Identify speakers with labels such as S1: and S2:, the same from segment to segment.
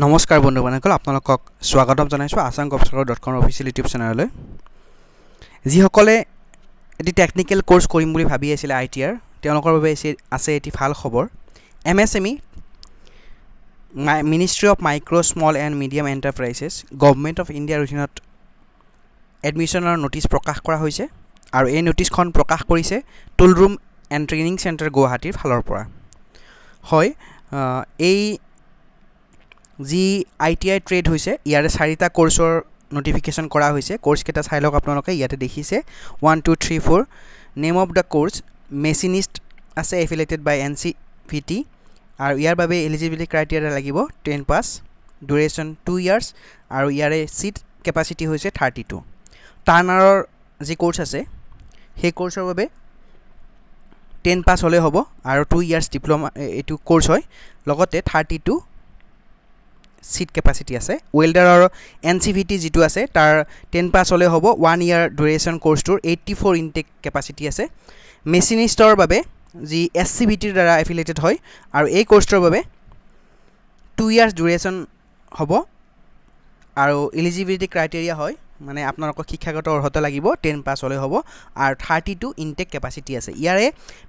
S1: নমস্কাৰ বন্ধুবান্ধসকল আপোনালোকক স্বাগতম জনাইছোঁ আছাম গৱেষকৰ ডট কমৰ অফিচিয়েল ইউটিউব চেনেললৈ যিসকলে এটি টেকনিকেল কোৰ্চ কৰিম বুলি ভাবি আছিলে আই টি আৰ তেওঁলোকৰ বাবে আছে এটি ভাল খবৰ M S M E ministry of micro' small and medium enterprises government of ইণ্ডিয়াৰ অধীনত এডমিশ্যনৰ নটিচ প্ৰকাশ কৰা হৈছে আৰু এই নটিচখন প্ৰকাশ কৰিছে tool room and training centre গুৱাহাটীৰ ফালৰ পৰা হয় এই যি আই টি আই ট্ৰেড হৈছে ইয়াৰে চাৰিটা কৰ্চৰ নটিফিকেশ্যন কৰা হৈছে কৰ্চকেইটা চাই লওক আপোনালোকে ইয়াতে দেখিছে one two three four name of the course machinist আছে affiliated by N C V T আৰু ইয়াৰ বাবে এলিজিবিলিটি ক্ৰাইটেৰিয়া লাগিব ten pass duration two years আৰু ইয়াৰে ছিট কেপাচিটি হৈছে থাৰ্টি টু টাৰ্ণাৰৰ যি কৰ্চ আছে সেই কৰ্চৰ বাবে টেন পাছ হ'লে হ'ব আৰু টু ইয়াৰ্ছ ডিপ্ল'মা এইটো কৰ্চ হয় লগতে থাৰ্টি টু ছিট কেপাচিটি আছে ৱেল্ডাৰৰ এন চি ভি টি যিটো আছে তাৰ টেন পাছলৈ হ'ব ওৱান ইয়াৰ ডুৰেশ্যন কৰ্চটোৰ এইট্টি ফ'ৰ ইনটেক কেপাচিটি আছে মেচিনিষ্টৰ বাবে যি এছ চি ভি টিৰ দ্বাৰা এফিলেটেড হয় আৰু এই কৰ্চটোৰ বাবে টু ইয়াৰ্ছ ডুৰেশ্যন হ'ব আৰু ইলিজিবিলিটি ক্ৰাইটেৰিয়া হয় মানে আপোনালোকৰ শিক্ষাগত অৰ্হতা লাগিব টেন পাছ হ'লে হ'ব আৰু থাৰ্টি টু ইনটেক কেপাচিটি আছে ইয়াৰে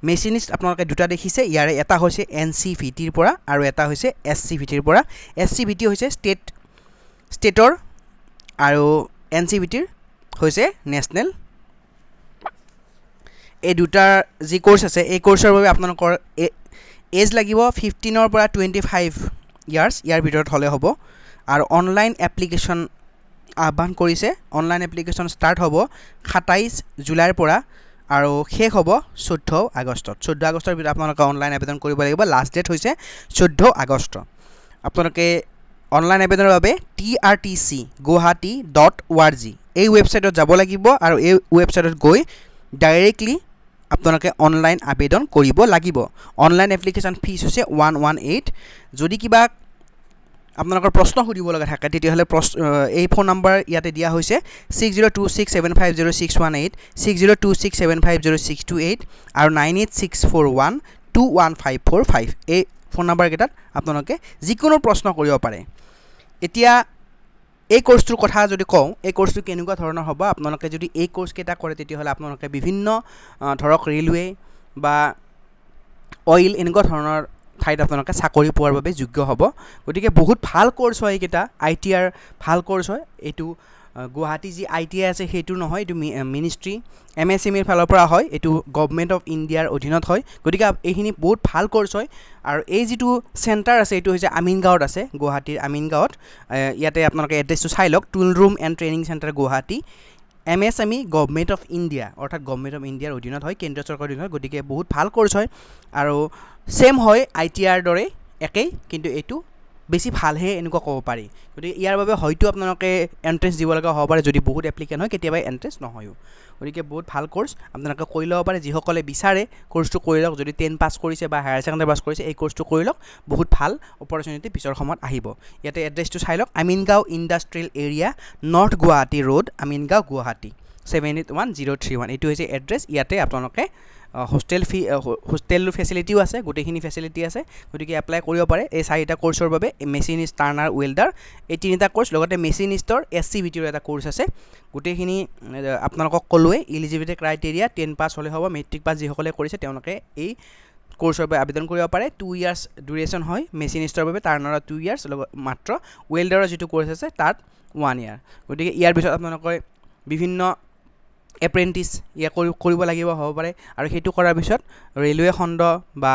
S1: মেচিনিষ্ট আপোনালোকে দুটা দেখিছে ইয়াৰে এটা হৈছে এন চি ভি টিৰ পৰা আৰু এটা হৈছে এছ চি ভি টিৰ পৰা এছ চি ভি টি হৈছে ষ্টেট ষ্টেটৰ আৰু এন চি ভি টিৰ হৈছে নেশ্যনেল এই দুটাৰ যি কৰ্চ আছে এই কৰ্চৰ বাবে আপোনালোকৰ এজ লাগিব ফিফটিনৰ পৰা টুৱেণ্টি ফাইভ ইয়াৰ্ছ ইয়াৰ ভিতৰত হ'লে হ'ব আৰু অনলাইন এপ্লিকেশ্যন আহ্বান কৰিছে অনলাইন এপ্লিকেশ্যন ষ্টাৰ্ট হ'ব সাতাইছ জুলাইৰ পৰা আৰু শেষ হ'ব চৈধ্য আগষ্টত চৈধ্য আগষ্টৰ ভিতৰত আপোনালোকে অনলাইন আবেদন কৰিব লাগিব লাষ্ট ডেট হৈছে চৈধ্য আগষ্ট আপোনালোকে অনলাইন আবেদনৰ বাবে T R T C Guwahati dot org এই ৱেবছাইটত যাব লাগিব আৰু এই ৱেবছাইটত গৈ ডাইৰেক্টলি আপোনালোকে অনলাইন আবেদন কৰিব লাগিব অনলাইন এপ্লিকেশ্যন ফিজ হৈছে ওৱান ওৱান এইট যদি কিবা আপোনালোকৰ প্ৰশ্ন সুধিব লগা থাকে তেতিয়াহ'লে প্ৰশ্ন এই ফোন নাম্বাৰ ইয়াতে দিয়া হৈছে six zero' two six seven five zero' six one eight six zero' two six seven five zero' six two eight আৰু nine eight six four one two one five four five এই phone নাম্বাৰকেইটাত আপোনালোকে যিকোনো প্ৰশ্ন কৰিব পাৰে এতিয়া এই ক'ৰ্চটোৰ কথা যদি কওঁ এই ক'ৰ্চটো কেনেকুৱা ধৰণৰ হ'ব আপোনালোকে যদি এই ক'ৰ্চকেইটা কৰে তেতিয়াহ'লে আপোনালোকে বিভিন্ন ধৰক ৰেলৱে' বা অইল এনেকুৱা ধৰণৰ ঠাইত আপোনালোকে চাকৰি পোৱাৰ বাবে যোগ্য হ'ব গতিকে বহুত ভাল কৰ্চ হয় এইকেইটা আই টি আৰ ভাল কৰ্চ হয় এইটো গুৱাহাটী যি আই টি আই আছে সেইটো নহয় এইটো মিনিষ্ট্ৰী এম এছ এম ইৰ ফালৰ পৰা হয় এইটো গভমেণ্ট অফ ইণ্ডিয়াৰ অধীনত হয় গতিকে এইখিনি বহুত ভাল কৰ্চ হয় আৰু এই যিটো চেণ্টাৰ আছে এইটো হৈছে আমিন গাঁৱত আছে গুৱাহাটীৰ আমিন গাঁৱত ইয়াতে আপোনালোকে এড্ৰেছটো চাই লওক tool room and training centre Guwahati M S M E government of India অৰ্থাৎ গভমেণ্ট অফ ইণ্ডিয়াৰ অধীনত হয় কেন্দ্ৰীয় চৰকাৰৰ অধীনত হয় গতিকে বহুত ভাল কৰ্চ হয় আৰু ছেম হয় আই টি আৰ দৰে একেই কিন্তু এইটো বেছি ভালহে এনেকুৱা ক'ব পাৰি গতিকে ইয়াৰ বাবে হয়তো আপোনালোকে এণ্ট্ৰেঞ্চ দিব লগা হ'ব পাৰে যদি বহুত এপ্লিকেণ্ট হয় কেতিয়াবা এণ্ট্ৰেঞ্চ নহয়ো গতিকে বহুত ভাল কৰ্ছ আপোনালোকে কৰি ল'ব পাৰে যিসকলে বিচাৰে কৰ্চটো কৰি লওক যদি টেন পাছ কৰিছে বা হায়াৰ ছেকেণ্ডেৰী পাছ কৰিছে এই কৰ্চটো কৰি লওক বহুত ভাল অপৰচুনিটি পিছৰ সময়ত আহিব ইয়াতে এড্ৰেছটো চাই লওক Amingaon industrial area north Guwahati road Amingaon Guwahati seven eight one zero' three one এইটো হৈছে এড্ৰেছ ইয়াতে আপোনালোকে হোষ্টেল ফি হোষ্টেল ফেচিলিটিও আছে গোটেইখিনি ফেচিলিটি আছে গতিকে এপ্লাই কৰিব পাৰে এই চাৰিটা কৰ্চৰ বাবে মেচিনিষ্ট টাৰ্ণাৰ ৱেল্ডাৰ এই তিনিটা কৰ্চ লগতে মেচিনিষ্টৰ এছ চি ভিটিৰ এটা কৰ্চ আছে গোটেইখিনি আপোনালোকক ক'লোৱে ইলিজিবিলিটি ক্ৰাইটেৰিয়া টেন পাছ হ'লে হ'ব মেট্ৰিক পাছ যিসকলে কৰিছে তেওঁলোকে এই কৰ্চৰ বাবে আবেদন কৰিব পাৰে টু ইয়াৰ্ছ ডুৰেশ্যন হয় মেচিনিষ্টৰ বাবে টাৰ্ণাৰৰ টু ইয়াৰ্ছ লগত মাত্ৰ ৱেল্ডাৰৰ যিটো কৰ্চ আছে তাত ওৱান ইয়াৰ গতিকে ইয়াৰ পিছত আপোনালোকে বিভিন্ন এপ্ৰেণ্টিচ ইয়াক কৰিব লাগিব হ'ব পাৰে আৰু সেইটো কৰাৰ পিছত ৰেলৱে খণ্ড বা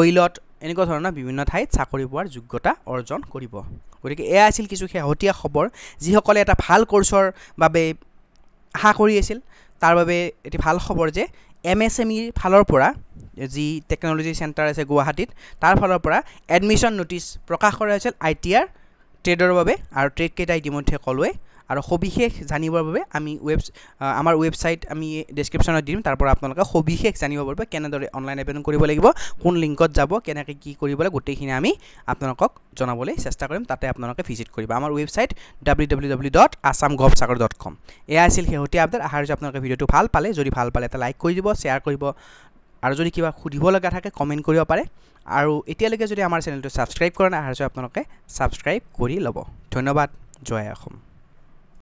S1: অইলত এনেকুৱা ধৰণৰ বিভিন্ন ঠাইত চাকৰি পোৱাৰ যোগ্যতা অৰ্জন কৰিব গতিকে এয়া আছিল কিছু শেহতীয়া খবৰ যিসকলে এটা ভাল কৰ্চৰ বাবে আশা কৰি আছিল তাৰ বাবে এটি ভাল খবৰ যে এম এছ এম এমিৰ ফালৰ পৰা যি টেকন'লজি চেণ্টাৰ আছে গুৱাহাটীত তাৰ ফালৰ পৰা এডমিশ্যন ন'টিচ প্ৰকাশ কৰা হৈছিল আই টি আৰ ট্ৰেডৰ বাবে আৰু ট্ৰেডকেইটা ইতিমধ্যে ক'লোৱেই আৰু সবিশেষ জানিবৰ বাবে আমি ৱেব আমাৰ ৱেবছাইট আমি ডিছক্ৰিপশ্যনত দিম তাৰ পৰা আপোনালোকে সবিশেষ জানিবৰ বাবে কেনেদৰে অনলাইন আবেদন কৰিব লাগিব কোন লিংকত যাব কেনেকৈ কি কৰিব লাগে গোটেইখিনি আমি আপোনালোকক জনাবলৈ চেষ্টা কৰিম তাতে আপোনালোকে ভিজিট কৰিব আমাৰ website W W W dot Assam gov চাগৰ ডট কম এয়া আছিল শেহতীয়া আপডেট আশা হৈছোঁ আপোনালোকে ভিডিঅ'টো ভাল পালে যদি ভাল পালে এটা লাইক কৰি দিব শ্বেয়াৰ কৰিব আৰু যদি কিবা সুধিবলগা থাকে কমেণ্ট কৰিব পাৰে আৰু এতিয়ালৈকে যদি আমাৰ চেনেলটো ছাবস্ক্ৰাইব কৰা নাই আহাৰ আপোনালোকে ছাবস্ক্ৰাইব কৰি ল'ব ধন্যবাদ জয় অসম